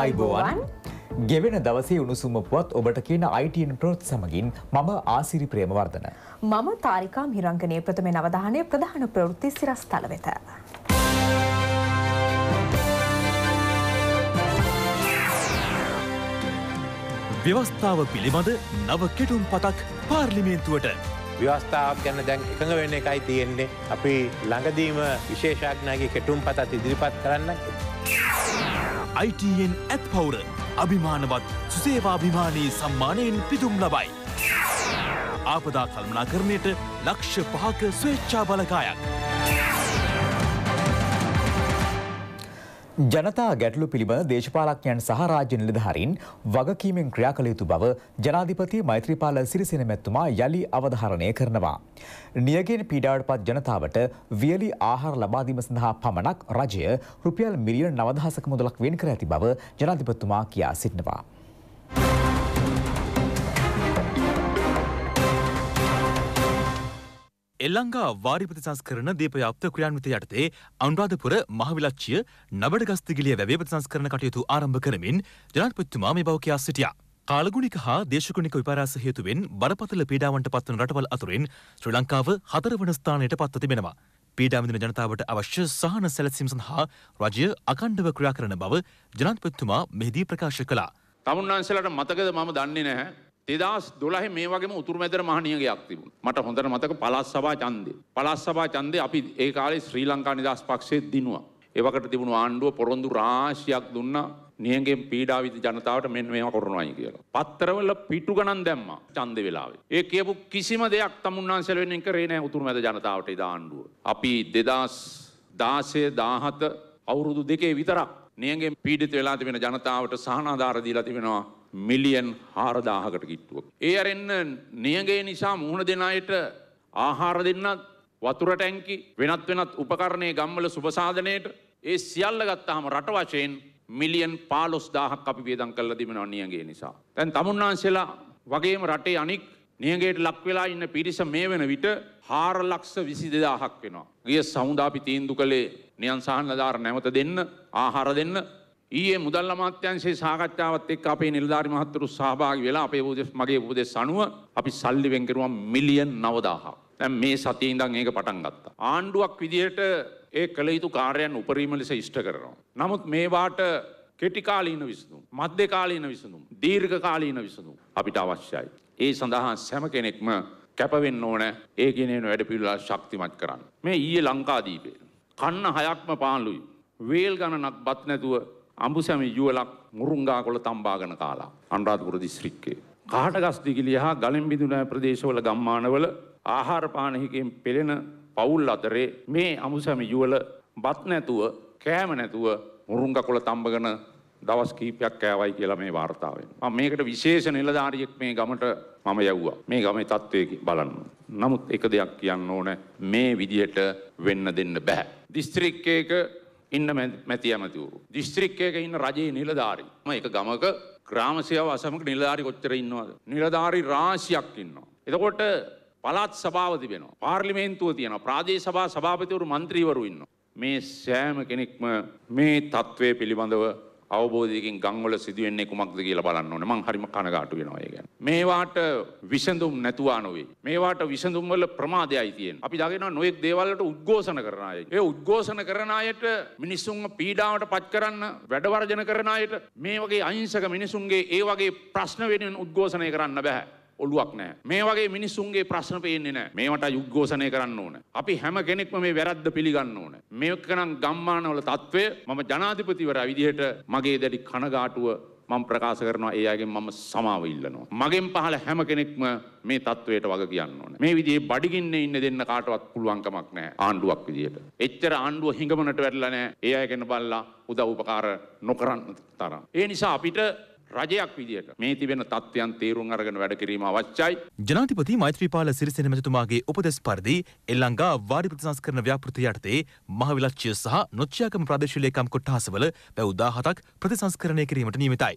අයිබෝවන් ගෙවෙන දවසේ උණුසුම පුවත් ඔබට කියන අයිටන් ප්‍රෝත් සමගින් මම ආසිරි ප්‍රේමවර්ධන. මම තාරිකාම් හිරංගනය ප්‍රථමේ නවධානය ප්‍රධාන ප්‍රවෘත්ති සිරස් තල වෙත. ව්‍යවස්ථාව පිළිබඳ නව කෙටුම් පතක් පාර්ලිමේන්තුවට ව්‍යවස්ථාවක් ගැන දැන් එකඟ වෙන එකයි තියෙන්නේ අපි ළඟදීම විශේෂඥාගේ කෙටුම් පතත් ඉදිරිපත් කරන්න. අයිටයෙන් ඇත් පවුර අභිමානවත් සුසේවාභිමානී සම්මානයෙන් පිදුම් ලබයි. ආපදා කල්මනා කරණයට ලක්ෂ පහක ස්වේච්ඡා බලකායක්. ජනතා ගැටලු පිළිබඳ දේශපාලඥයන් සහ රාජ්‍ය නිලධාරීන් වගකීමෙන් ක්‍රියා කළ යුතු බව ජනාධිපති මෛත්‍රීපාල සිරිසෙන මැතිතුමා යලි අවධාරණය කරනවා. නියගෙන් පීඩාවටපත් ජනතාවට වියලි ආහාර ලබා දීම සඳහා පමණක් රජය රුපියල් මිලියන 9000ක මුදලක් වෙන් කර ඇති බව ජනාධිපතිතුමා කියා සිටිනවා. එල්ලංගා වාරිපති සංස්කරන දීපයාප්ත ක්‍රියාන්විතය යටතේ අනුරාධපුර මහවිලච්චිය නබඩගස්තිගිලිය වැවේ ප්‍රතිසංස්කරන කටයුතු ආරම්භ කරමින් ජනාධිපතිතුමා මේ බව කියා සිටියා. කාලගුණික හා දේශගුණික විපරාස හේතුවෙන් බරපතල පීඩාවන්ට පත්වන රටවල් අතුරින් ශ්‍රී ලංකාව හතරවන ස්ථානයට පත්ව තිබෙනවා. පීඩා විඳින ජනතාවට අවශ්‍ය සහන සැලසීම සඳහා රජය අකණ්ඩව ක්‍රියා කරන බව ජනාධිපතිතුමා මෙහිදී ප්‍රකාශ කළා. තමුන්නාන්සලාට මතකද මම දන්නේ නැහැ. දෙදස් දොලහ මේ වගේ උතුරු මැදර මහනියගයක් තිබුණ මට හොඳට මතක පලස් සබා චන්දය පලස් සබා චන්දය අපි ඒ කාලේ ශ්‍රී ලංකා නිදස් පක්ෂය දිනවා. ඒවකට තිබුණු ආණ්ඩුව පොරොන්දු රාශියක් දුන්න නියගෙන් පීඩාවිත ජනතාවට මෙන් මේවා කරනවායි කියලා. පත්තරවල පිටු ගණන් දැම්ම චන්ද වෙලාවේ. ඒ කියපු කිසිම දෙයක් තමුන්නාන්සල වෙනින් කරේ නෑ උතුරු මැද ජනතාවට ඒ ආණ්ඩුව. අපි දෙදස් දාසය දාහත අවුරුදු දෙකේ විතරක් නියගෙන් පීඩිත වෙලා තිබෙන ජනතාවට සහනාධාර දීලා තිබෙනවා මිලියන් හාරදාහකට කිට්ටුවක්. ඒ අරෙන්න නියගේ නිසා මුහුණ දෙන අයට ආහාර දෙන්නත් වතුර ටැංකි වෙනත් වෙනත් උපකරණය ගම්වල සුපසාධනයට ඒ සියල්ල ගත්තාහම රට වශයෙන් මිලියන් පාලොස් දාහක් අපි වියදම් කල්ල දිමෙන නියගේ නිසා. තැන් තමුන්නාන්සෙලා වගේම රටේ අනික් නියගේට ලක්වෙලා ඉන්න පිරිස මේ වෙන විට හාර ලක්ෂ විසි දෙදාහක් වෙනවා. ගිය සෞදාපි තීන්දු කළේ නියන් සහන්නධාර නැවත දෙන්න ආහාර දෙන්න ඊයේ මුදල් අමාත්‍යංශයේ සාකච්ඡාවත් එක්ක අපේ නිලධාරි මහතුරු සහභාගී වෙලා අපේ උපදෙස් මගේ උපදෙස් අනුව අපි සල්ලි වෙන් කරුවා මිලියන් 9000ක්. දැන් මේ සතියේ ඉඳන් ඒක පටන් ගත්තා. ආණ්ඩුවක් විදියට ඒ කළ යුතු කාර්යයන් උපරිම ලෙස ඉෂ්ට කරනවා. නමුත් මේවාට කෙටි කාලීන විසඳුම්, මධ්‍ය කාලීන විසඳුම්, දීර්ඝ කාලීන විසඳුම් අපිට අවශ්‍යයි. ඒ සඳහා සෑම කෙනෙක්ම කැප වෙන්න ඕන ඒ ගෙනෙන වැඩපිළිවෙල ශක්තිමත් කරන්න. මේ ඊයේ ලංකාදීපේ කන්න හයක්ම පාළුයි. වේල් ගණනක් බත් නැතුව අඹුසැමි යුවලක් මුරුංගා කොළ තම්බාගෙන කාලා අනුරාධපුර දිස්ත්‍රික්කේ. කාටගස් දිගිලි හා ගලෙන් බිඳුනා ප්‍රදේශවල ගම්මානවල ආහාර පාන හිගෙන් පෙළෙන පවුල් අතරේ මේ අඹුසැමි යුවල බත් නැතුව කෑම නැතුව මුරුංගා කොළ තම්බගෙන දවස් කීපයක් කෑවයි කියලා මේ වාර්තාවෙන්. මම මේකට විශේෂ නිලධාරියෙක් මේ ගමට මම යවුවා. මේ ගමේ තත්ත්වය බලන්න. නමුත් එක දෙයක් කියන්න ඕනේ මේ විදියට වෙන්න දෙන්න බෑ. දිස්ත්‍රික්කයක ඉන්න මැති ඇමතිවරු. දිස්ත්‍රික්කයක ඉන්න රජයේ නිලධාරි. ම එක ගමක ග්‍රාමසයව අසමක නිලධාරි කොච්චර ඉන්නවද. නිලධාරි රාශියක් ඉන්නවා. එතකොට පලාත් සභාව තිබෙනවා. පාර්ලිමේන්තුව තියෙන ප්‍රාදේ සභා සභාපතිවරු මන්ත්‍රීවරු ඉන්න. මේ සෑම කෙනෙක්ම මේ තත්ත්වය පිළිබඳව අවබෝධයකින් ගංවල සිදුවෙන්නේ කුමක්ද කියලා බලන්න ඕනේ. මං හරිම කනගාටු වෙනවා ඒ ගැන. මේවාට විසඳුම් නැතුවා නොවේ. මේවාට විසඳුම් වල ප්‍රමාදයයි තියෙන්නේ. අපි දකිනවා නොඑක් දේවල් වලට උද්ඝෝෂණ කරන අය. ඒ උද්ඝෝෂණ කරන අයට මිනිසුන්ව පීඩාවට පත් කරන්න, වැඩ වර්ජන කරන අයට මේ වගේ අහිංසක මිනිසුන්ගේ ඒ වගේ ප්‍රශ්න වෙනුවෙන් උද්ඝෝෂණය කරන්න බෑ. ඔළුවක් නෑ. මේ වගේ මිනිස්සුන්ගේ ප්‍රශ්න පේන්නේ නෑ. මේවට යුද්ධෝසනය කරන්න ඕන. අපි හැම කෙනෙක්ම මේ වැරද්ද පිළිගන්න ඕන. මේකනම් ගම්මානවල තත්ත්වය මම ජනාධිපතිවරයා විදිහට මගේ දැඩි කනගාටුව මම ප්‍රකාශ කරනවා ඒ අයගෙන් මම සමාව ඉල්ලනවා. මගෙන් පහළ හැම කෙනෙක්ම මේ තත්වයට වග කියන්න ඕනේ. මේ විදිහේ බඩගින්නේ ඉන්න දෙන්න කාටවත් පුළුවන් කමක් නැහැ ආණ්ඩුවක් විදියට. එච්චර ආණ්ඩුව හිඟමනට වැටලා නැහැ. ඒ අයගෙන බලලා උදව් උපකාර නොකරන්න තරම්. ඒ නිසා අපිට රජයක් විදියට මේ තිබෙන තත්ත්වයන් තේරුම් අරගෙන වැඩ කිරීම අවශ්‍යයි. ජනාධිපති මෛත්‍රීපාල සිරිසේන මැතිතුමාගේ උපදෙස් පරිදි එල්ලංගා වාරි ප්‍රතිසංස්කරණ ව්‍යාපෘති යටතේ මහවිලක්ෂ්‍ය සහ නොච්චියාගම ප්‍රාදේශීය ලේකම් කොට්ටාසවල පැය 17ක් ප්‍රතිසංස්කරණය කිරීමට නියමිතයි.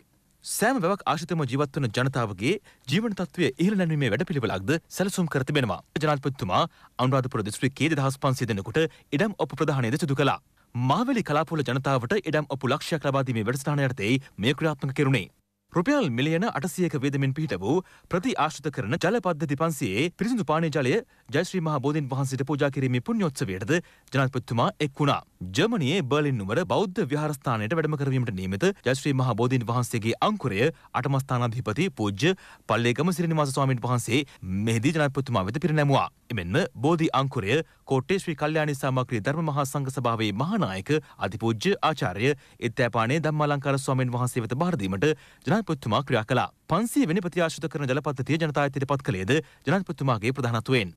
සෑම වැවක් ආශ්‍රිතම ජීවත් වන ජනතාවගේ ජීවන තත්ත්වය ඉහළ නැනීමේ වැඩපිළිවෙලක්ද සැලසුම් කර තිබෙනවා. ජනාධිපතිතුමා අනුරාධපුර දිස්ත්‍රික්කයේ 2500 දෙනෙකුට ඉඩම් ඔප්පු ප්‍රදානයද සිදු කළා. මාවැලි කලාපොල ජනතාවට ඉඩම් ඔප්පු ලක්ෂයක් ලබා දීමේ වැඩසටහන යටතේ මේ ක්‍රියාත්මක කෙරුණේ. රුපියල් මිලියන අටසියක වේදමින් පිහිට වූ ප්‍රති ආශ්‍රිත කරන ජල පද්ධති පන්සියේ පිරිසිදු පානය ජලය ජයශ්‍රී මහා බෝධීන් වහන්සේට පූජා කිරීමේ පුණ්‍යෝත්සවයටද ජනාධිපතිතුමා එක් වුණා. ජර්මනියේ බර්ලින් නුවර බෞද්ධ විහාරස්ථානයට වැඩම කරවීමට නියමිත ජයශ්‍රී මහා බෝධීන් වහන්සේගේ අංකුරය අටම ස්ථානාධිපති පූජ්‍ය පල්ලේගම සිරිනිවාස ස්වාමීන් වහන්සේ මෙහිදී ජනාධිපතිතුමා වෙත පිරිනැමුවා. එමෙන්ම බෝධි අංකුරය කොට්ටේ ශ්‍රී කල්යාණී සාමග්‍රී ධර්ම මහා සංඝ සභාවේ මහානායක අතිපූජ්‍ය ආචාර්ය ඉත්තෑපානේ ධම්මාලංකාර ස්වාමීන් වහන්සේ වෙත බාර දීමට ජනාධිපතිතුමා ක්‍රියා කළා. 500 වෙනි ප්‍රතිආශිත කරන ජලපද්ධතිය ජනතාවට ඉදිරිපත් කළේද ජනාධිපතිතුමාගේ ප්‍රධානත්වයෙන්.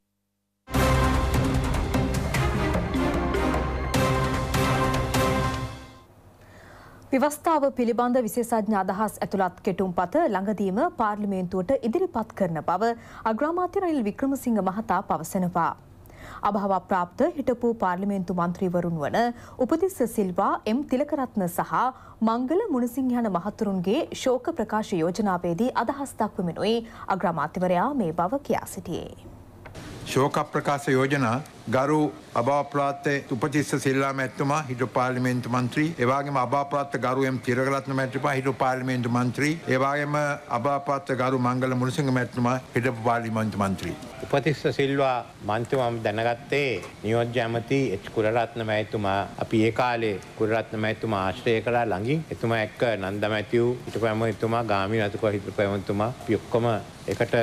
ව්‍යවස්ථාව පිළිබඳ විශේෂඥ අදහස් ඇතුළත් කෙටුම්පත ළඟදීම පාර්ලිමේන්තුවට ඉදිරිපත් කරන බව අග්‍රාමාත්‍ය රනිල් වික්‍රමසිංහ මහතා පවසනවා. අභාවප්‍රාප්ත හිටපු පාර්ලිමේන්තු මන්ත්‍රීවරුන් වන උපතිස්ස සිල්වා එම් තිලකරත්න සහ මංගල මුණසිංහන මහතුරුන්ගේ ශෝක ප්‍රකාශ යෝජනාවේදී අදහස් දක්වමිනුයි අග්‍රාමාත්‍යවරයා මේ බව කියා සිටියේ. ශෝක ප්‍රකාශ යෝජනා ගරු අභාප්‍රාත්ත උපතිස්ස සිල්ලා මැත්තුමා හිටු පාලිමේන්තු මන්ත්‍රී ඒවාගේම අභාප්‍රාත්ත ගරුවම් තිරගරත්න මැත්තුමා හිටු පාලිමේන්තු මන්ත්‍රී ඒවාගේම අභාප්‍රාත්ත ගරු මංගල මුණසිංහ මැත්තුමා හිටපු පාලිමේන්තු මන්ත්‍රී උපතිස්ස සිල්වා මන්ත්‍රීවම දැනගත්තේ නියෝජ්‍ය ඇමති එච් කුලරත්න මැතිතුමා අපි ඒ කාලේ කුලරත්න මැතිතුමා ආශ්‍රය කළා ළඟින් එතුමා එක්ක නන්ද මැතිව් හිටපු ඇමතිතුමා ගාමි රතුකෝ හිටපු ඇමතිතුමා අපි ඔක්කොම එකට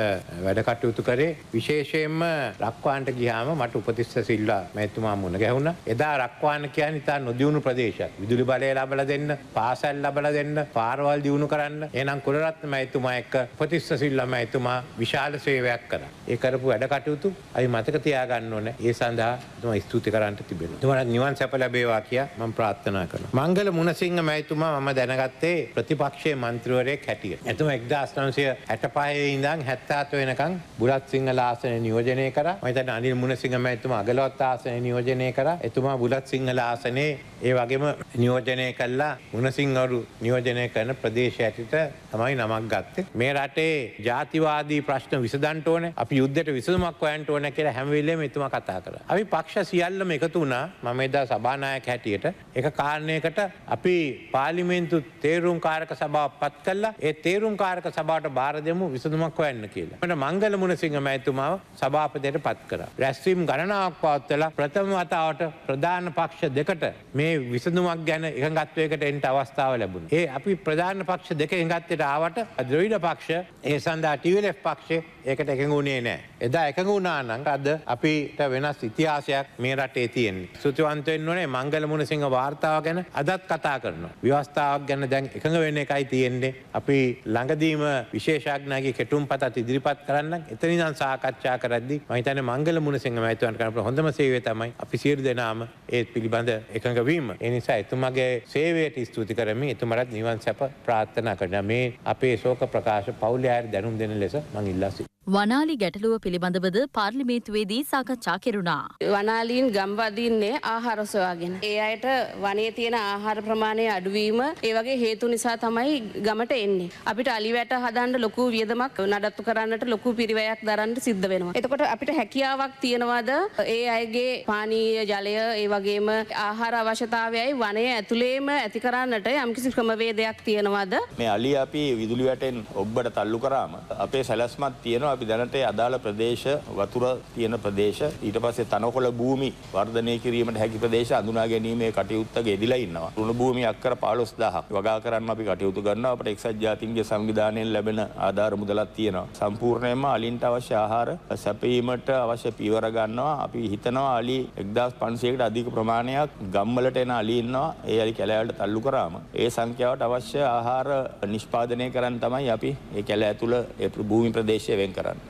වැඩ කටයුතු කරේ විශේෂයෙන්ම ලක්වාන්ට ගියාම මට උපතිස්ස තිස්ස සිල්වා මැතුමා මුණ ගැහුණ එදා රක්වාන කියන ඉතා නොදියුණු ප්‍රදේශ විදුලි බලය ලබල දෙන්න පාසැල් ලබල දෙන්න පාරවල් දියුණු කරන්න එනම් කොරත් මැතුමා එක්ක ප්‍රතිස්ස සිල්ලම ඇතුමා විශාල සේවයක් කර ඒකරපු වැඩ කටයුතු අයි මතක තියාගන්න ඕන ඒ සඳහා තුම ස්තුති කරන්නට තිබෙන තුමට නිවන් සැප ලබේවා කිය ම ප්‍රාත්ථනා කන මංගල මුණසිංහ මැතුමා මම දැනගත්තේ ප්‍රතිපක්ෂය මන්ත්‍රවරය කැටිය ඇතුම එක්දස්නන්සය ඇට පහේ ඉඳං හැත්තාත් වෙනකං බුරත් සිංහ ලාසන නියෝජනය කර මතන අනිල් මුණසිංහ මැතුමා අගලොත් ආසනය නියෝජනය කර එතුමා බුලත් සිංහල ආසනයේ ඒ වගේම නියෝජනය කල්ලා උනසිංහරු නියෝජනය කරන ප්‍රදේශ ඇටිට තමයි නමක් ගත්තේ. මේ රටේ ජාතිවාදී ප්‍රශ්න විසදන්ට ඕන අපි යුද්ධට විසුමක් ඔයන්ට ඕන කියලා හැමවිල්ලේ මෙතුම කතා කර. අපි පක්ෂ සියල්ලම එකතු වුණා මම එදා සභානායක හැටියට එක කාරණයකට අපි පාලිමේන්තු තේරුම් කාරක සභාව පත් කල්ලා ඒ තේරුම් කාරක සභාට බාර දෙමු විසඳමක් හොයන්න කියලා. මට මංගල මුණසිංහ මැතුමාව සභාපතයට පත් කර. රැස්වීම් ගණනාව සභාවක් පවත්වලා ප්‍රථම වතාවට ප්‍රධාන පක්ෂ දෙකට මේ විසඳුමක් ගැන එකගත්වයකට එන්ට අවස්ථාව ලැබුණ. ඒ අපි ප්‍රධාන පක්ෂ දෙක එකගත්තයට ආවට ද්‍රවිඩ පක්ෂ ඒ සඳහා ටිවලෙක් පක්ෂේ ඒකට එකඟුණේ නෑ. එදා එකඟුණානං අද අපිට වෙනස් ඉතිහාසයක් මේ රටේ තියෙන්. සුතිවන්තයෙන් වනේ මංගල මුණසිංහ වාර්තාව ගැන අදත් කතා කරන. ව්‍යවස්ථාවක් ගැන දැන් එකඟ වෙන්න එකයි තියෙන්නේ. අපි ළඟදීම විශේෂඥගේ කෙටුම් පතත් ඉදිරිපත් කරන්න එතනිදන් සාකච්ඡා කරද්දි මහිතන මංගල මුණසිංහ මැතුවන් කරපට හොඳම සේවේ තමයි අපි සිර දෙනාම ඒත් පිළිබඳ එකඟවීම. එනිසා එතුමගේ සේවයට ස්තුති කරමි එතුමරත් නිවන් සැප ප්‍රාත්ථනා කරන මේ අපේ ශෝක ප්‍රකාශ පවුලයායට දැනුම් දෙන ලෙස මං ඉල්ලසි. වනාලි ගැටලුව පිළිබඳවද පාර්ලිමේන්තුවේදී සාකච්ඡා කෙරුණා. වනාලීන් ගම්වදීන්නේ ආහාර සොයාගෙන. ඒ අයට වනේ තියෙන ආහාර ප්‍රමාණය අඩුවීම ඒ වගේ හේතු නිසා තමයි ගමට එන්නේ. අපිට අලිවැට හදන්න ලොකු වියදමක් නඩත්තු කරන්නට ලොකු පිරිවැයක් දරන්න සිද්ධ වෙනවා. එතකොට අපිට හැකියාවක් තියෙනවද ඒ අයගේ පානීය ජලය ඒ වගේම ආහාර අවශ්‍යතාවයයි වනය ඇතුළේම ඇති කරන්නට යම්කිසි ක්‍රමවේදයක් තියෙනවද? මේ අලි අපි විදුලි වැටෙන් ඔබ්බට තල්ලු කරාම අපේ සැලැස්මක් තියෙනවා නිසා අපි දැනට අදාළ ප්‍රදේශ වතුර තියෙන ප්‍රදේශ ඊට පස්සේ තනකොළ භූමි වර්ධනය කිරීමට හැකි ප්‍රදේශ අඳුනා ගැනීමේ කටයුත්තක යෙදිලා ඉන්නවා. රුණ භූමි අක්කර 15000ක් වගා කරන්න අපි කටයුතු කරනවා. අපිට එක්සත් ජාතීන්ගේ සංවිධානයෙන් ලැබෙන ආධාර මුදලක් තියෙනවා. සම්පූර්ණයෙන්ම අලින්ට අවශ්‍ය ආහාර සැපයීමට අවශ්‍ය පීවර ගන්නවා. අපි හිතනවා අලි 1500කට අධික ප්‍රමාණයක් ගම්වලට එන අලි ඉන්නවා. ඒ අලි කැලෑවට තල්ලු කරාම ඒ සංඛ්‍යාවට අවශ්‍ය ආහාර නිෂ්පාදනය කරන්න තමයි අපි ඒ කැලෑ තුළ ඒ භූමි ප්‍රදේශය වෙන් කරන්නේ. කරන්න.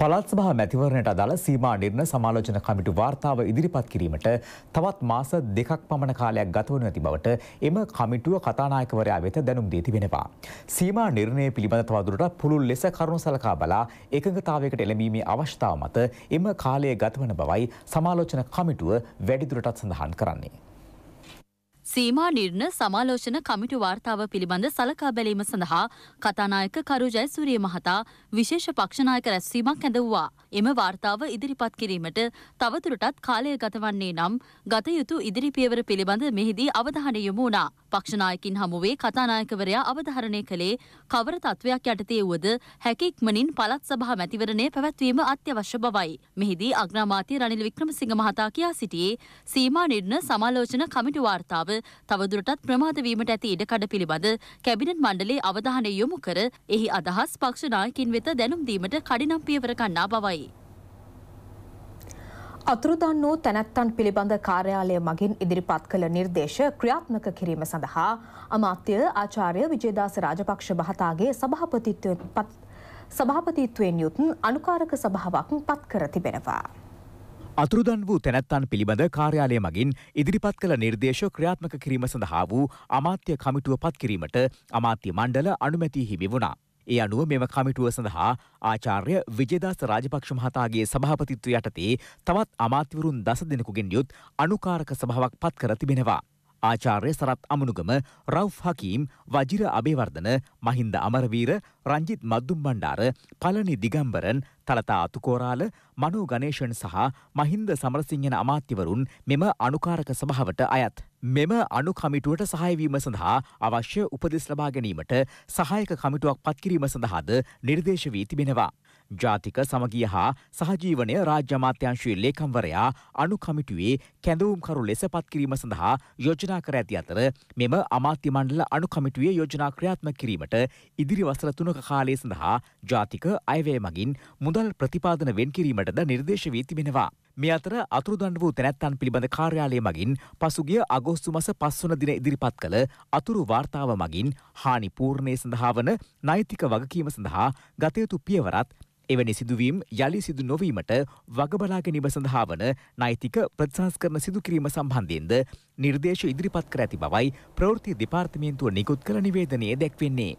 පළත් සභා මැතිවරණයට අදාළ සීමා නිර්ණ සමාලෝචන කමිටු වාර්තාව ඉදිරිපත් කිරීමට තවත් මාස දෙකක් පමණ කාලයක් ගතවනු ඇති බවට එම කමිටුව කතානායකවරයා වෙත දැනුම් දී තිබෙනවා. සීමා නිර්ණය පිළිබඳ තවදුරටත් පුළුල් ලෙස කරුණු සලකා බලා එකඟතාවයකට එළඹීමේ අවස්ථාව මත එම කාලය ගතවන බවයි සමාලෝචන කමිටුව වැඩිදුරටත් සඳහන් කරන්නේ. සීමා නිර්ණ සමාලෝචන කමිටු වාර්තාව පිළිබඳ සලකා බැලීම සඳහා කතානායක කරු ජයසූරිය මහතා විශේෂ පක්ෂනායක රැස්වීමක් ඇඳව්වා. එම වාර්තාව ඉදිරිපත් කිරීමට තවතුරටත් කාලය ගතවන්නේ නම් ගත යුතු ඉදිරි පියවර පිළිබඳ මෙහිදී අවධානය යොමු වුණා. පක්ෂනායකින් හමුවේ කතානායකවරයා අවධාරණය කළේ කවර තත්ත්වයක් යටතේ වුවද හැකික්මනින් පළත් සභා මැතිවරණය පැවැත්වීම අත්‍යවශ්‍ය බවයි. මෙහිදී අග්‍රාමාත්‍ය රනිල් වික්‍රමසිංහ මහතා කියා සිටියේ සීමා නිර්ණ සමාලෝචන කමිටු වාර්තාව තවදුරටත් ප්‍රමාද වීමට ඇති ඉඩකඩ පිළිබඳ කැබිනට් මණ්ඩලයේ අවධානය යොමු කර එහි අදහස් පක්ෂ නායකින් වෙත දැනුම් දීමට කඩිනම් පියවර ගන්නා බවයි. අතුරුදන් වූ තැනැත්තන් පිළිබඳ කාර්යාලය මගින් ඉදිරිපත් කළ නිර්දේශ ක්‍රියාත්මක කිරීම සඳහා අමාත්‍ය ආචාර්ය විජේදාස රාජපක්ෂ මහතාගේ සභාපතිත්වයෙන් සභාපතිත්වයෙන් යුත් අනුකාරක සභාවක් පත් කර තිබෙනවා. අතුරුදන් වූ තැනැත්තන් පිළිබඳ කාර්යාලය මගින් ඉදිරිපත් කළ නිර්දේශ ක්‍රියාත්මක කිරීම සඳහා වූ අමාත්‍ය කමිටුව පත්කිරීමට අමාත්‍ය මණ්ඩල අනුමැති හිමි වුණා. ඒ අනුව මෙම කමිටුව සඳහා ආචාර්ය විජේදාස රාජපක්ෂ මහතාගේ සභාපතිත්ව යටතේ තවත් අමාත්‍යවරුන් දස දෙනෙකුගෙන් යුත් අනුකාරක සභාවක් පත් කර තිබෙනවා. ආචාර්ය සරත් අමනුගම රව් හකීම් වජිර අබේවර්ධන මහින්ද අමරවීර රංජිත් මද්දුම් බණ්ඩාර පලනි දිගම්බරන් තලතා අතුකෝරාල මනු ගනේෂන් සහ මහින්ද සමරසිංහන අමාත්‍යවරුන් මෙම අනුකාරක සභාවට අයත්. මෙම අනු කමිටුවට සහයවීම සඳහා අවශ්‍ය උපදෙස් ලබා ගැනීමට සහයක කමිටුවක් පත්කිරීම සඳහාද නිර්දේශ වී තිබෙනවා. ජාතික සමගිය හා සහජීවනය රාජ්‍ය අමාත්‍යංශයේ ලේකම්වරයා අනු කමිටුවේ කැඳවුම්කරු ලෙස පත්කිරීම සඳහා යෝජනා කර ඇති අතර මෙම අමාත්‍ය මණ්ඩල අනු කමිටුවේ යෝජනා ක්‍රියාත්මක කිරීමට ඉදිරි වසර තුනක කාලය සඳහා ජාතික අයවැය මගින් මුදල් ප්‍රතිපාදන වෙන් කිරීමටද නිර්දේශ වී තිබෙනවා. මේ අතර අතුරුදන් වූ තැනැත්තන් පිළිබඳ කාර්යාලය මගින් පසුගිය අගෝස්තු මස පස්වන දින ඉදිරිපත් කළ අතුරු වාර්තාව මගින් හානි පූර්ණය සඳහා වන නෛතික වගකීම සඳහා ගතයුතු පියවරත් එවැනි සිදුවීම් යළි සිදු නොවීමට වගබලා ගැනීම සඳහා වන නෛතික ප්‍රතිසංස්කරණ සිදු කිරීම සම්බන්ධයෙන්ද නිර්දේශ ඉදිරිපත් කර ඇති බවයි ප්‍රවෘත්ති දෙපාර්තමේන්තුව නිකුත් කළ නිවේදනයේ දැක්වෙන්නේ.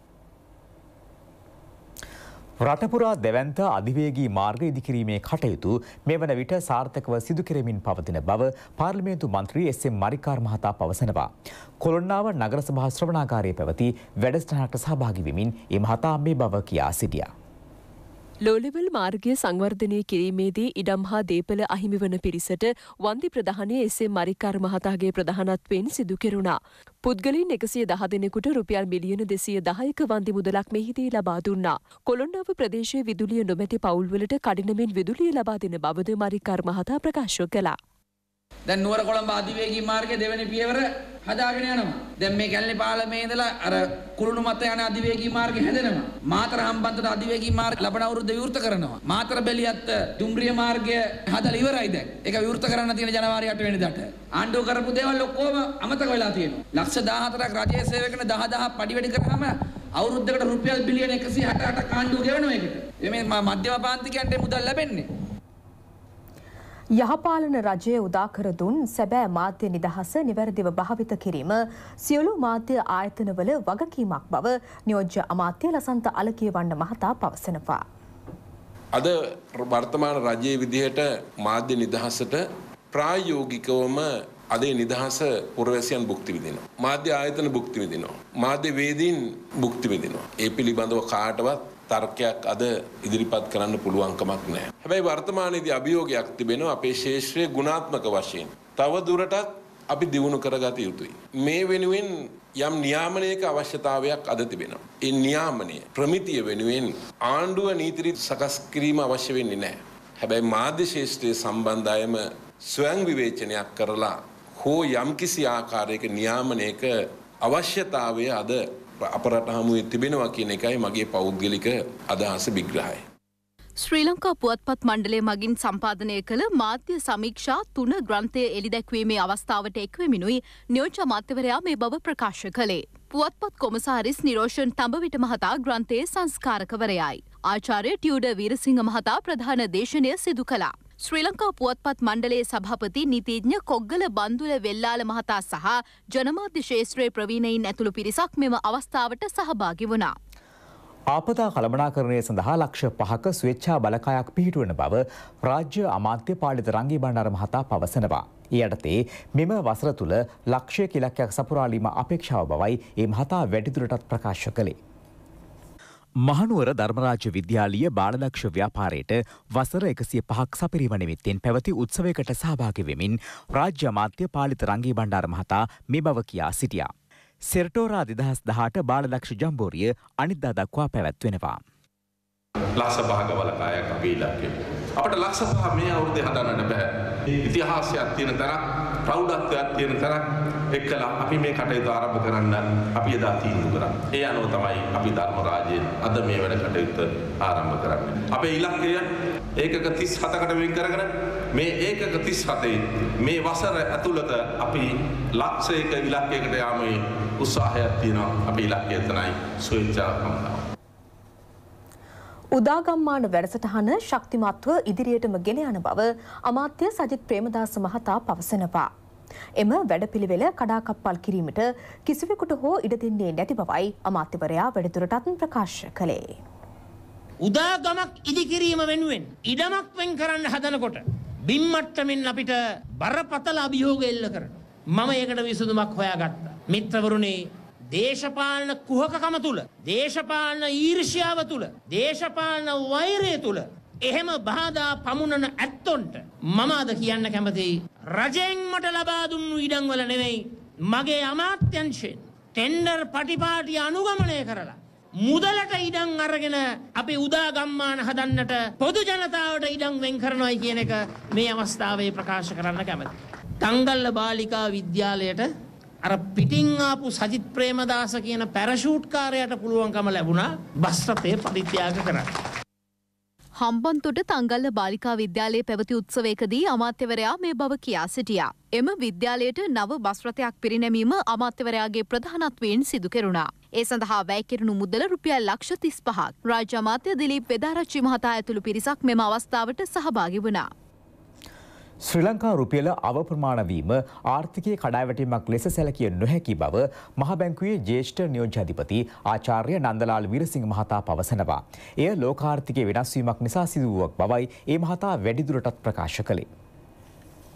රටපුරා දෙවන්ත අධිවේගී මාර්ග ඉදිකිරීමේ කටයුතු මේ වන විට සාර්ථකව සිදුකිරමින් පවතින බව පාර්ලිමේන්තු මන්ත්‍රී එස්.එම්. මරිකාර් මහතා පවසනවා. කොළොන්නාව නගරසභා ශ්‍රවණාකාරයේ පැවති වැඩසටහනකට සහභාගි වෙමින් ඒ මහතා මේ බව කියා සිටියා. ලෝලෙවල් මාර්ගය සංවර්ධනය කිරීමේදී ඉඩම් හා දේපල අහිමි වන පිරිසට වන්දි ප්‍රධානය එසේ මරිකාර් මහතාගේ ප්‍රධානත්වයෙන් සිදු කෙරුණා. පුද්ගලින් එකසිය දහ දෙනෙකුට රුපියල් මිලියන දෙසිය දහයක වන්දි මුදලක් මෙහිදී ලබා දුන්නා. කොළොන්නාව ප්‍රදේශයේ විදුලිය නොමැති පවුල්වලට කඩිනමින් විදුලිය ලබා දෙන බවද මරිකාර් මහතා ප්‍රකාශ කළා. දැන් නුවර කොළඹ අධිවේගී මාර්ගයේ දෙවෙනි පියවර හදාගෙන යනවා. දැන් මේ කැලණි පාලමේ ඉඳලා අර කුළුණු මත යන අධිවේගී මාර්ගය හැදෙනවා. මාතර හම්බන්තොට අධිවේගී මාර්ගය ලබන අවුරුද්ද විවෘත කරනවා. මාතර බෙලියත් දුම්රිය මාර්ගය හදලා ඉවරයි දැන්. ඒක විවෘත කරන්න තියෙන ජනවාරි 8 වෙනිදාට. ආණ්ඩුව කරපු දේවල් ඔක්කොම අමතක වෙලා තියෙනවා. ලක්ෂ 14ක් රජයේ සේවකන 10000 පඩි වැඩි කරාම අවුරුද්දකට රුපියල් බිලියන 168ක් ආණ්ඩුව ගෙවනවා ඒකට. මේ මධ්‍යම පාන්තිකයන්ට මුදල් ලැබෙන්නේ. යහපාලන රජය උදාකර දුන් සැබෑ මාධ්‍ය නිදහස නිවැරදිව භාවිත කිරීම සියලු මාධ්‍ය ආයතනවල වගකීමක් බව නියෝජ්‍ය අමාත්‍ය ලසන්ත අලකියවන්න මහතා පවසනවා. අද වර්තමාන රජයේ විදිහට මාධ්‍ය නිදහසට ප්‍රායෝගිකවම අදේ නිදහස පුරවැසියන් භුක්ති විඳිනවා. මාධ්‍ය ආයතන භුක්ති විඳිනවා. මාධ්‍ය වේදීන් භුක්ති විඳිනවා. ඒ පිළිබඳව කාටවත් තර්කයක් අද ඉදිරිපත් කරන්න පුළුවන්කමක් නෑ. හැබැයි වර්තමානයේදී අභියෝගයක් තිබෙනවා අපේ ශේෂ්ත්‍රයේ ගුණාත්මක වශයෙන්. තව දුරටත් අපි දියුණු කරගත යුතුයි. මේ වෙනුවෙන් යම් නියාමනයක අවශ්‍යතාවයක් අද තිබෙනවා. ඒ නියාමනය ප්‍රමිතිය වෙනුවෙන් ආණ්ඩුව නීතිරි සකස් කිරීම අවශ්‍ය වෙන්නේ නැහැ. හැබැයි මාධ්‍ය ශේෂ්ත්‍රයේ සම්බන්ධයම ස්වයං විවේචනයක් කරලා හෝ යම්කිසි ආකාරයක නියාමනයක අවශ්‍යතාවය අද අපරට හමුවේ තිබෙනවා කියන එකයි මගේ පෞද්ගලික අදහස විග්‍රහයි. ශ්‍රී ලංකා පුවත්පත් මණ්ඩලය මගින් සම්පාදනය කළ මාධ්‍ය සමීක්ෂා තුන ග්‍රන්ථය එළිදැක්වීමේ අවස්ථාවට එක්වමිනුයි නියෝජ මාත්‍යවරයා මේ බව ප්‍රකාශ කළේ. පුවත්පත් කොමසාරිස් නිරෝෂන් තඹවිට මහතා ග්‍රන්ථයේ සංස්කාරකවරයයි. ආචාර්ය ටියුඩ වීරසිංහ මහතා ප්‍රධාන දේශනය සිදු කලා. ශ්‍රී ලංකා පුවත්පත් මණ්ඩලයේ සභාපති නිතිඥ කොග්ගල බන්දුල වෙල්ලාල මහතා සහ ජනමාධ්‍ය ශේත්‍රයේ ප්‍රවීණයින් ඇතුළු පිරිසක් මෙම අවස්ථාවට සහභාගි වුණා. ආපදා කළමනාකරණය සඳහා ලක්ෂ පහක ස්වේච්ඡා බලකායක් පිහිටුවන බව රාජ්‍ය අමාත්‍ය පාලිත රංගී බණ්ඩාර මහතා පවසනවා. ඒ යටතේ මෙම වසර තුළ ලක්ෂය කිලක්යක් සපුරාලීම අපේක්ෂාව බවයි ඒ මහතා වැඩිදුරටත් ප්‍රකාශ කළේ. මහනුවර ධර්මරාජ විද්‍යාලීය බාලදක්ෂ ව්‍යාපාරයට වසර එකසිය පහක් සපිරිම නිමිත්තෙන් පැවති උත්සවයකට සහභාගි වෙමින් රාජ්‍ය අමාත්‍ය පාලිත රංගේ බණ්ඩාර මහතා මේ බව කියා සිටියා. සෙරටෝරා දෙදහස් දහට බාලදක්ෂ ජම්බෝරිය අනිද්දා දක්වා පැවැත්වෙනවා. ලක්ෂ පහක වලකායක් අපේ ඉලක්කය. අපට ලක්ෂ පහ මේ අවුරුද්දේ හදන්නට බෑ. ඉතිහාසයක් තියෙන තැනක්, ප්‍රෞಢත්වයක් තියෙන තැනක් එක්කලා අපි මේ කටයුතු ආරම්භ කරන්න අපි එදා තීන්දුව කරා. ඒ අනුව තමයි අපි ධර්ම රාජ්‍යයෙන් අද මේ වැඩ කටයුත්ත ආරම්භ කරන්නේ. අපේ ඉලක්කය ඒකක 37කට වෙන් කරගෙන මේ ඒකක 37 මේ වසර ඇතුළත අපි ලක්ෂයක ඉලක්කයකට යාමේ උත්සාහයක් තියෙනවා. අපේ ඉලක්කය එතනයි සුවේච්ඡා කම්තාව. උදාගම්මාන වැඩසටහන ශක්තිමත්ව ඉදිරියටම ගෙන යන බව අමාත්‍ය සජිත් ප්‍රේමදාස මහතා පවසනවා. එම වැඩපිළිවෙල කඩාකප්පල් කිරීමට කිසිවෙකුට හෝ ඉඩ දෙන්නේ නැති බවයි අමාත්‍යවරයා වැඩිදුරටත් ප්‍රකාශ කළේ. උදාගමක් ඉදිකිරීම වෙනුවෙන් ඉඩමක් වෙන් කරන්න හදනකොට බිම්මට්ටමින් අපිට බරපතල අභියෝග එල්ල කරන. මම ඒකට විසඳුමක් හොයාගත්තා. මිත්‍රවරුනේ දේශපාලන කුහකකම තුල දේශපාලන ඊර්ෂ්‍යාව තුල දේශපාලන වෛරය තුල එහෙම බාධා පමුණන ඇත්තොන්ට මම අද කියන්න කැමතියි රජෙන් මට ලබා දුන්නු ඉඩම් වල නෙවෙයි මගේ අමාත්‍යංශයෙන් ටෙන්ඩර් පටිපාටි අනුගමනය කරලා මුදලට ඉඩම් අරගෙන අපි උදා ගම්මාන හදන්නට පොදු ජනතාවට ඉඩම් වෙන් කරනවායි කියන එක මේ අවස්ථාවේ ප්‍රකාශ කරන්න කැමතියි. තංගල්ල බාලිකා විද්‍යාලයට අර පිටින් ආපු සජිත් ප්‍රේමදාස කියන පැරෂූට්කාරයට පුළුවන්කම ලැබුණා බස් රථය පරිත්‍යාග කරන්න. හම්බන්තොට තංගල්ල බාලිකා විද්‍යාලයේ පැවති උත්සවයකදී අමාත්‍යවරයා මේ බව කියා සිටියා. එම විද්‍යාලයට නව බස් රථයක් පිරිනැමීම අමාත්‍යවරයාගේ ප්‍රධානත්වයෙන් සිදු කෙරුණා. ඒ සඳහා වැය කෙරුණු මුදල රුපියල් ලක්ෂ 35ක්. රාජ්‍ය අමාත්‍ය දිලීප් වෙදාරච්චි මහතා ඇතුළු පිරිසක් මෙම අවස්ථාවට සහභාගී වුණා. ශ්‍රී ලංකා රුපියල අවප්‍රමාණ වීම ආර්ථිකයේ කඩාවැටීමක් ලෙස සැලකිය නොහැකි බව මහ බැංකුවේ ජ්‍යෙෂ්ඨ නියෝජ්‍යාධිපති ආචාර්ය නන්දලාල් වීරසිංහ මහතා පවසනවා. එය ලෝකාර්ථිකයේ වෙනස් වීමක් නිසා සිදු වූවක් බවයි ඒ මහතා වැඩිදුරටත් ප්‍රකාශ කළේ.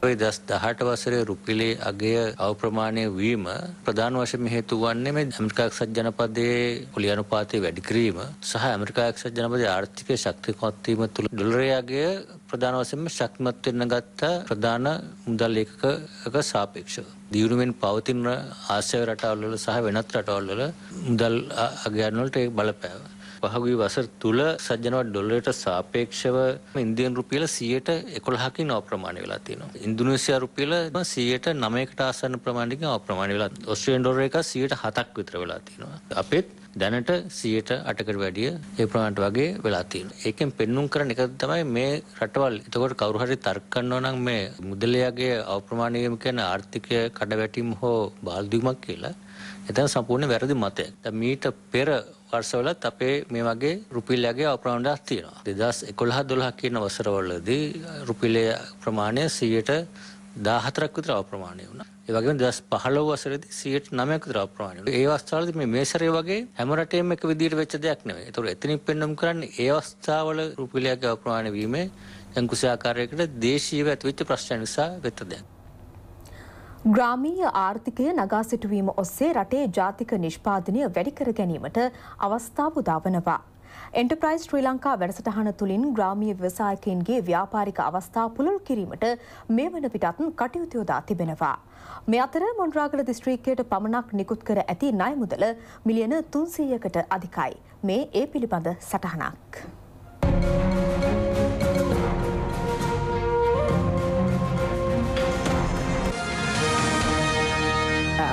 ඔය දස් දහට වසරේ රුපිලේ අගේ අවප්‍රමාණය වීම ප්‍රධාන වශයෙන් හේතු වන්නේ මේ ඇමරිකා එක්සත් ජනපදයේ කුලි අනුපාතය වැඩි කිරීම සහ ඇමරිකා එක්සත් ජනපදයේ ආර්ථික ශක්තිමත් වීම තුළ ඩොලරය අගය ප්‍රධාන වශයෙන්ම ශක්තිමත් වෙන්න ගත්ත ප්‍රධාන මුදල් ඒකක සාපේක්ෂව දියුණුවෙන් පවතින ආසියානු රටවල් වල සහ වෙනත් රටවල් වල මුදල් අගයන් වලට බලපෑවා පහගුයි වසර තුළ සජ්ජනවත් ඩොල්ලට සාපේක්ෂව ඉන්දියන් රුපියල සියයට එකොළහකින් අප්‍රමාණ වෙලා තියෙනවා. ඉන්දුනීසියා රුපියල සියයට නමයකට ආසන්න ප්‍රමාණික අප්‍රමාණ වෙලා ඔස්ට්‍රේලියානු ඩොලර් එක සියයට 7ක් විතර වෙලා තියෙනවා. අපිත් දැනට සියයට අටකට වැඩිය ඒ ප්‍රමාණයට වගේ වෙලා තියෙනවා. ඒකෙන් පෙන්눔 කරන එක තමයි මේ රටවල්. එතකොට කවුරු හරි තර්ක කරනවා නම් මේ මුදලයාගේ අප්‍රමාණ වීම කියන ආර්ථික කඩවැටීම් හෝ බාල්දිවීමක් කියලා එතන සම්පූර්ණ වැරදි මතයක්. දැන් මීට පෙර වර්සවලත් අපේ මේ වගේ රුපිල්ලගේ අප්‍රමාණයක් තියෙනවා. 2011 12 කියන වසරවලදී රුපිල්ලේ ප්‍රමාණය 114ක් විතර අප්‍රමාණය වුණා. ඒ වගේම 2015 වසරේදී 109ක් විතර අප්‍රමාණය වුණා. ඒ අවස්ථාවලදී මේ මේසරේ වගේ හැම රටේම එක විදිහට වෙච්ච දෙයක් නෙවෙයි. ඒතකොට එතනින් පෙන්වන්න කරන්නේ ඒ අවස්ථාවල රුපිල්ලගේ අප්‍රමාණය වීමේ යම් කුසී ආකාරයකට දේශීයව ඇතිවෙච්ච ප්‍රශ්න නිසා වෙත දෙයක්. ග්‍රාමීය ආර්ථිකය නගා සිටුවීම ඔස්සේ රටේ ජාතික නිෂ්පාදනය වැඩිකර ගැනීමට අවස්ථාව උදාවනවා. එන්ටර්ප්‍රයිස් ශ්‍රී ලංකා වැඩසටහන තුළින් ග්‍රාමීය ව්‍යවසායකයන්ගේ ව්‍යාපාරික අවස්ථා පුළුල් කිරීමට මේ වන පිටත් කටයුතු යොදා තිබෙනවා. මේ අතර මොන්ඩ්‍රාගල දිස්ත්‍රික්කයට පමණක් නිකුත් කර ඇති ණය මුදල මිලියන 300කට අධිකයි. මේ ඒ පිළිබඳ සටහනක්.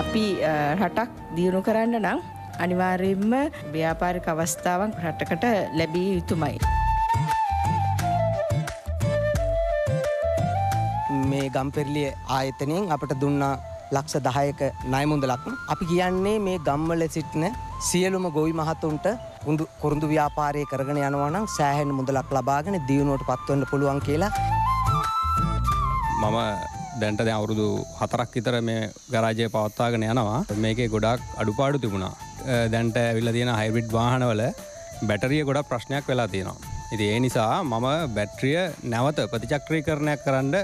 අපි රටක් දියුණු කරන්න නම් අනිවාර්යෙන්ම ව්‍යාපාරික අවස්ථාවන් රටකට ලැබිය යුතුමයි. මේ ගම්පෙරලිය ආයතනයෙන් අපට දුන්නා ලක්ෂ දහයක නයමුදලක් අපි කියන්නේ මේ ගම්වල සිටින සියලුම ගොවි මහතුන්ට උඳු කොරුඳු ව්‍යාපාරය කරගෙන යනවනම් සෑහෙන් මුදලක් ලබාගෙන දියුණුවට පත්වන්න පුළුවන් කියලා මම දැන්ට දැ අවුරුදු හතරක් විතර මේ ගරාජය පවත්වාගෙන යනවා මේකේ ගොඩක් අඩුපාඩු තිබුණා දැන්ට ඇවිල්ල තියෙන හයිබිඩ් වාහනවල බැටරිය ගොඩක් ප්‍රශ්නයක් වෙලා තියෙනවා ඉති ඒ නිසා මම බැට්‍රිය නැවත ප්‍රතිචක්‍රී කරණයක් කරන්න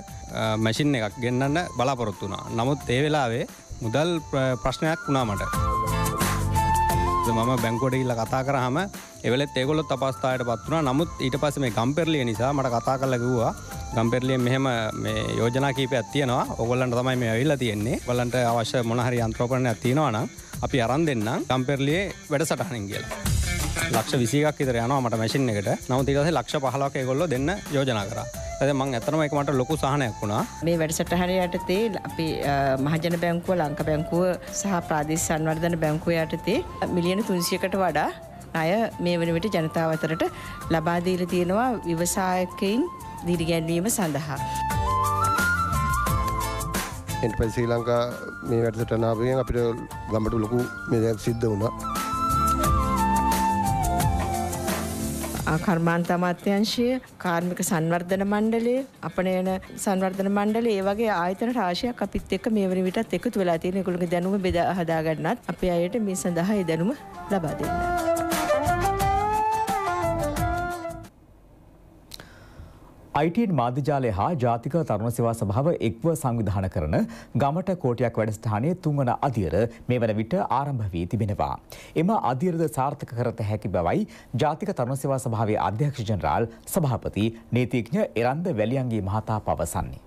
මැසින් එකක් ගෙන්න්න බලාපොරොත්තු වුණා නමුත් ඒ වෙලාවේ මුදල් ප්‍රශ්නයක් වුණා මට මම බැංකොඩ ඉල්ල කතා කරහම එවලත් ඒගොලොත් අපස්ථායට පත්වනා නමුත් ඊට පස මේ ගම්පෙරලිය නිසා මට කතා කල්ලකිවවා ගම්පෙරලියෙන් මෙහෙම මේ යෝජනා කීපයක් තියෙනවා ඔගොල්ලන්ට තමයි මේ ඇවිල්ලා තියෙන්නේ ගොල්ලන්ට අවශ්‍ය මොනහරි යන්ත්‍රෝපකරණයක් තියෙනවා නම් අපි අරන් දෙන්නම් ගම්පෙරලියේ වැඩසටහනින් කියලා. ලක්ෂ විසිකක් ඉතර යනවා මට මැසින් එකට නමුත් ඊට පස්සේ ලක්ෂ 15ක ඒගොල්ලෝ දෙන්න යෝජනා කරා. ඒත් මම ඇත්තටම ඒක මට ලොකු සහනයක් වුණා. මේ වැඩසටහන යටතේ අපි මහජන බැංකුව, ලංක බැංකුව සහ ප්‍රාදේශීය සංවර්ධන බැංකුව යටතේ මිලියන 300කට වඩා අය මේ වනවිට ජනතාව අතරට ලබා දීලා තියෙනවා විවසායකයින් දිරිගැන්වීම සඳහා. එන්ටපයි ශ්‍රී ලංකා මේ වැඩසටනාවයෙන් අපිට ගමට ලොකු මෙදයක් සිද්ධ වුණා. කර්මාන්ත අමාත්‍යංශය කාර්මික සංවර්ධන මණ්ඩලය අපනයන සංවර්ධන මණ්ඩල ඒ වගේ ආයතන රාශයක් අපිත් එක්ක මේ වනි විටත් එකතු වෙලා තියෙන ඒගොල්ලෝගේ දැනුම බෙදා හදාගන්නත් අපේ අයට මේ සඳහා ඒ දැනුම ලබා දෙන්න. අයිටන් මාධ්‍යජාලය හා ජාතික තරුණ සේවා සභාව එක්ව සංවිධාන කරන ගමට කෝටයක් වැඩස්ථානය තුන්වන අධියර මේ වන විට ආරම්භ වී තිබෙනවා. එම අධියරද සාර්ථක කරත හැකි බවයි ජාතික තරුණ සේවා සභාවේ අධ්‍යක්ෂ ජනරාල් සභාපති නීතිඥ එරන්ද වැලියන්ගේ මහතා පවසන්නේ.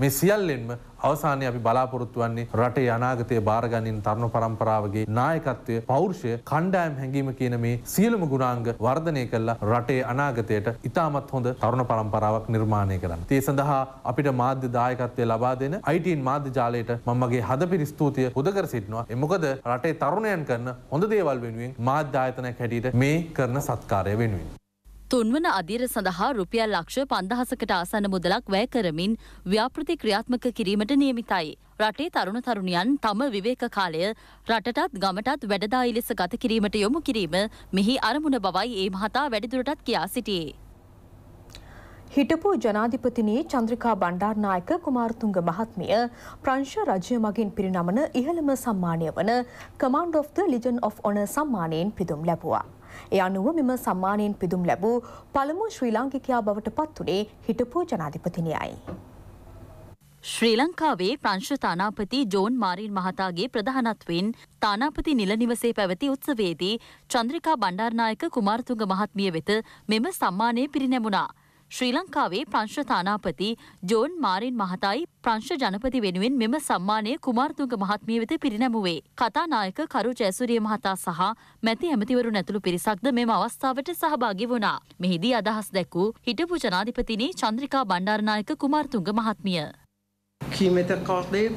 මේ සියල්ලෙන්ම අවසානයේ අපි බලාපොරොත්තු වන්නේ රටේ අනාගතය බාරගනින් තරුණ පරම්පරාවගේ නායකත්වය, පෞරුෂය, කණ්ඩායම් හැඟීම කියන මේ සියලුම ගුණාංග වර්ධනය කළා රටේ අනාගතයට ඉතාමත් හොඳ තරුණ පරම්පරාවක් නිර්මාණය කරන්න. ඒ සඳහා අපිට මාධ්‍ය දායකත්වය ලබා දෙන ITN මාධ්‍ය ජාලයට මම මගේ හදපිරි ස්තුතිය පුද කර සිටිනවා. ඒ මොකද රටේ තරුණයන් කරන හොඳ දේවල් වෙනුවෙන් මාධ්‍ය ආයතනයක් හැටියට මේ කරන සත්කාරය වෙනුවෙන් තුන්වන අදියර සඳහා රුපියල් ලක්ෂ පන්දහසකට ආසන්න මුදලක් වැය කරමින් ව්‍යාපෘති ක්‍රියාත්මක කිරීමට නියමිතයි. රටේ තරුණ තරුණියන් තම විවේක කාලය රටටත් ගමටත් වැඩදායි ලෙස ගත කිරීමට යොමු කිරීම මෙහි අරමුණ බවයි ඒ මහතා වැඩිදුරටත් කියා සිටියේ. හිටපු ජනාධිපතිනී චන්ද්‍රිකා බණ්ඩාරනායක කුමාරතුංග මහත්මිය ප්‍රංශ රජය මගින් පිරිනමන ඉහළම සම්මානය වන කමන්ඩ් of the Legion of Honor සම්මානයෙන් පිදුම් ලැබුවා. ඒ අනුව මෙම සම්මානයෙන් පිදුම් ලැබූ පළමු ශ්‍රී ලාංකිකයා බවට පත් වුණේ හිටපු ජනාධිපතිනියයි. ශ්‍රී ලංකාවේ ප්‍රංශ තානාපති ජෝන් මාරීන් මහතාගේ ප්‍රධානත්වෙන් තානාපති නිල නිවසේ පැවති උත්සවේදී චන්ද්‍රිකා බණ්ඩාරනායක කුමාරතුංග මහත්මිය වෙත මෙම සම්මානය පිරිනැමුණා. ශ්‍රී ලංකාවේ ප්‍රංශ තානාපති ජෝන් මාරින් මහතායි ප්‍රංශ ජනපති වෙනුවෙන් මෙම සම්මානය කුමාර්තුංග මහත්මිය වෙත පිරිනැමුවේ. කතානායක කරු ජයසූරිය මහතා සහ මැති ඇමතිවරුන් ඇතුළු පිරිසක්ද මෙම අවස්ථාවට සහභාගි වුණා. මෙහිදී අදහස් දැක්වූ හිටපු ජනාධිපතිනි චන්ද්‍රිකා බණ්ඩාරනායක කුමාර්තුංග මහත්මිය. මම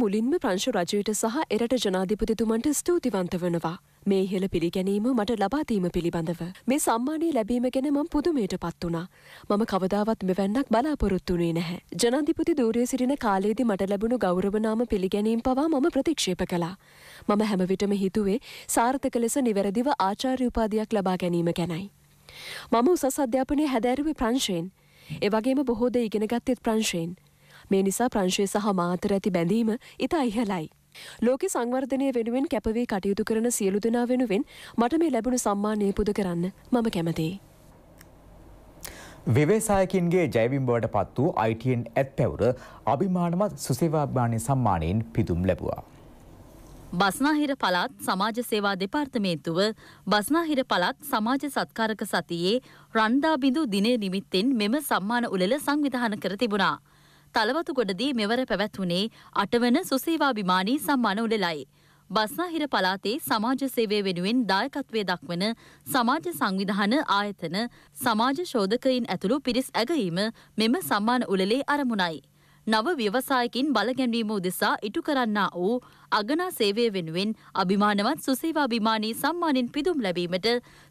මුලින්ම ප්‍රංශ රජයට සහ එරට ජනාධිපතිතුමන්ට ස්තූතිවන්ත වනවා. මේ ඉහළ පිළිගැනීම මට ලබාදීම පිළිබඳව. මේ සම්මානය ලැබීම ගැන මම පුදුමයට පත් වුණා. මම කවදාවත් මෙවැන්නක් බලාපොරොත්තුනේ නැහැ. ජනාධිපති ධූරයේ සිටින කාලයේදී මට ලැබුණු ගෞරවනාම පිළිගැනීම් පවා මම ප්‍රතික්ෂේප කළා. මම හැමවිටම හිතුවේ සාර්ථක ලෙස නිවැරදිව ආචාර්ය උපාධියක් ලබා ගැනීම ගැනයි. මම උසස් අධ්‍යාපනය හැදෑරුවේ ප්‍රංශයෙන්. එවගේම බොහෝ දේ ඉගෙන ගත්තෙත් ප්‍රංශයෙන්. මේ නිසා ප්‍රංශය සහ මාතර ඇති බැඳීම ඉතා ඉහලයි. ලෝක සංවර්ධනය වෙනුවෙන් කැපවී කටයුතු කරන සියලු දෙනා වෙනුවෙන් මට මේ ලැබුණු සම්මානය පුද කරන්න මම කැමතියි. විවේසායකින්ගේ ජයවිම්බවට පත් වූ අයිටන් ඇත් පැවර අභිමානමත් සුසේවාභානය සම්මානයෙන් පිදුම් ලැබවා. බස්නාහිර පළාත් සමාජ සේවා දෙපාර්තමේන්තුව බස්නාහිර පළාත් සමාජ සත්කාරක සතියේ රන්දා බිඳු දිනේ නිමිත්තෙන් මෙම සම්මාන උළෙල සංවිධාන කර තිබුණා. තලවතුගොඩදී මෙවර පැවැත්වුණේ අටවන සුසේවාභිමානී සම්මාන උළෙලයි. බස්නාහිර පලාතේ සමාජ සේවය වෙනුවෙන් දායකත්වය දක්වන සමාජ සංවිධාන ආයතන සමාජ ශෝධකයින් ඇතුළු පිරිස් ඇගීම මෙම සම්මාන උළෙලේ අරමුණයි. නව ව්‍යවසායකින් බලගැන්වීම උදෙසා ඉටු කරන්නා වූ අගනා සේවය වෙනුවෙන් අභිමානවත් සුසේවාභිමානී සම්මානින් පිදුම් ලැබීමට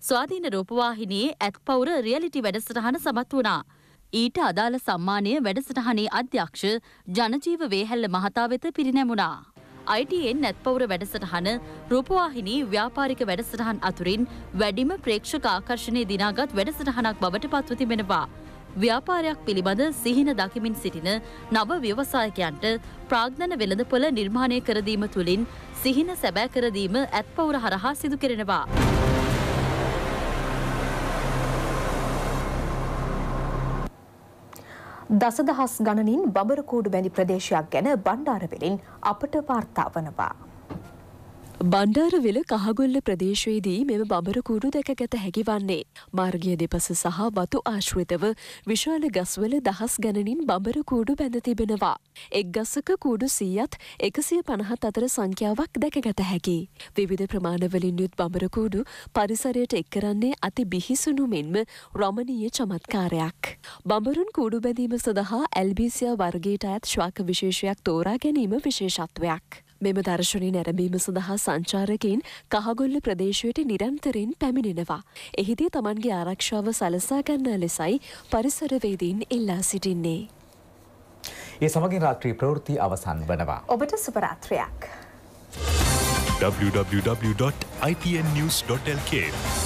ස්වාධීන රූපවාහිනයේ ඇත්පවුර රියලිටි වැඩසටහන සමත් වුණා. ඊට අදාළ සම්මානය වැඩසටහනේ අධ්‍යක්ෂ ජනජීව වේහැල්ල මහතා වෙත පිරිනැමුණා. අයිටයෙන් නැත්පවුර වැඩසටහන රූපවාහිනී ව්‍යාපාරික වැඩසටහන් අතුරින් වැඩිම ප්‍රේක්ෂක ආකර්ශණය දිනාගත් වැඩසටහනක් බවට පත්ව තිබෙනවා. ව්‍යාපාරයක් පිළිබඳ සිහින දකිමින් සිටින නව ව්‍යවසායකයන්ට ප්‍රාග්ධන වෙළඳපොළ නිර්මාණය කරදීම තුළින් සිහින සැබෑ කරදීම ඇත්පවුර හරහා සිදු කෙරෙනවා. දසදහස් ගණනින් බඹරකූඩු බැඳි ප්‍රදේශයක් ගැන බණ්ඩාරවෙලින් අපට වාර්තා වනවා. බණ්ඩාරවිල කහගොල්ල ප්‍රදේශයේදී මෙම බඹරකූරු දැකගත හැකිවන්නේ. මාර්ගය දෙපස සහ වතු ආශ්‍රිතව විශාල ගස්වල දහස් ගණනින් බඹරකූඩු බැඳ තිබෙනවා. එක් ගසක කූඩු සීයත් එකසිය පණහත් අතර සංඛ්‍යාවක් දැකගත හැකි. විවිධ ප්‍රමාණවලින් යුත් බඹරකූඩු පරිසරයට එක්කරන්නේ අති බිහිසුණු මෙන්ම රමණීය චමත්කාරයක්. බඹරුන් කූඩු බැඳීම සඳහා ඇල්බීසියා වර්ගයට අයත් ශ්වාක විශේෂයක් තෝරා ගැනීම විශේෂත්වයක්. මෙම දර්ශනය නැරඹීම සඳහා සංචාරකයින් කහගොල්ල ප්‍රදේශයට නිරන්තරයෙන් පැමිණෙනවා. එහිදී තමන්ගේ ආරක්ෂාව සලසා ගන්නා ලෙසයි පරිසරවේදීන් ඉල්ලා සිටින්නේ. ඒ සමගින් රාත්‍රී ප්‍රවෘත්ති අවසන් වනවා. ඔබට සුපරාත්‍රයක්. www.ipnnews.lk